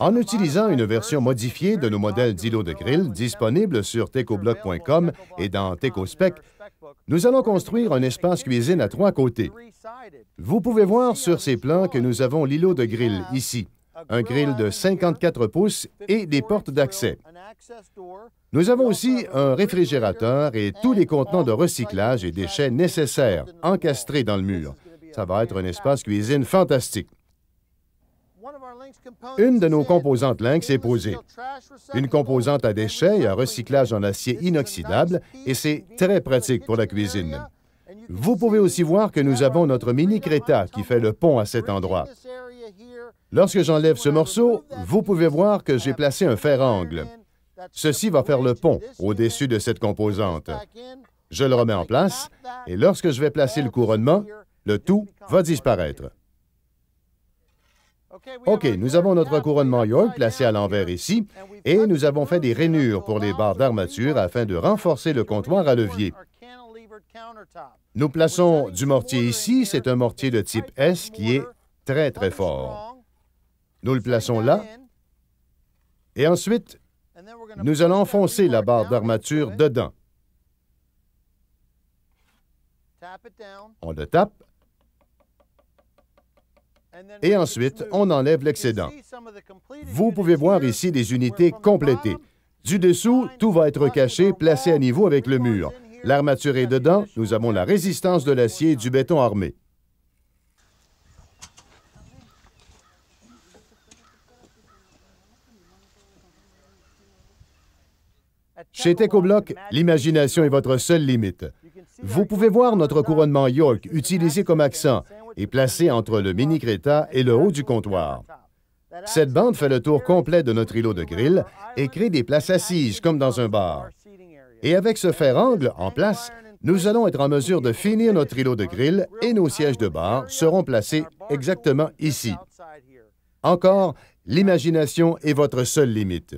En utilisant une version modifiée de nos modèles d'îlots de grill disponibles sur Techoblock.com et dans TecoSpec, nous allons construire un espace cuisine à trois côtés. Vous pouvez voir sur ces plans que nous avons l'îlot de grill ici, un grill de 54 pouces et des portes d'accès. Nous avons aussi un réfrigérateur et tous les contenants de recyclage et déchets nécessaires encastrés dans le mur. Ça va être un espace cuisine fantastique. Une de nos composantes Lynx est posée. Une composante à déchets et à recyclage en acier inoxydable, et c'est très pratique pour la cuisine. Vous pouvez aussi voir que nous avons notre mini créta qui fait le pont à cet endroit. Lorsque j'enlève ce morceau, vous pouvez voir que j'ai placé un fer angle. Ceci va faire le pont au-dessus de cette composante. Je le remets en place et lorsque je vais placer le couronnement, le tout va disparaître. OK, nous avons notre couronnement York placé à l'envers ici, et nous avons fait des rainures pour les barres d'armature afin de renforcer le comptoir à levier. Nous plaçons du mortier ici, c'est un mortier de type S qui est très très fort. Nous le plaçons là, et ensuite, nous allons enfoncer la barre d'armature dedans. On le tape et ensuite, on enlève l'excédent. Vous pouvez voir ici des unités complétées. Du dessous, tout va être caché, placé à niveau avec le mur. L'armature est dedans, nous avons la résistance de l'acier et du béton armé. Chez TecoBlock, l'imagination est votre seule limite. Vous pouvez voir notre couronnement York utilisé comme accent est placé entre le mini-créta et le haut du comptoir. Cette bande fait le tour complet de notre îlot de grille et crée des places assises comme dans un bar. Et avec ce fer-angle en place, nous allons être en mesure de finir notre îlot de grille et nos sièges de bar seront placés exactement ici. Encore, l'imagination est votre seule limite.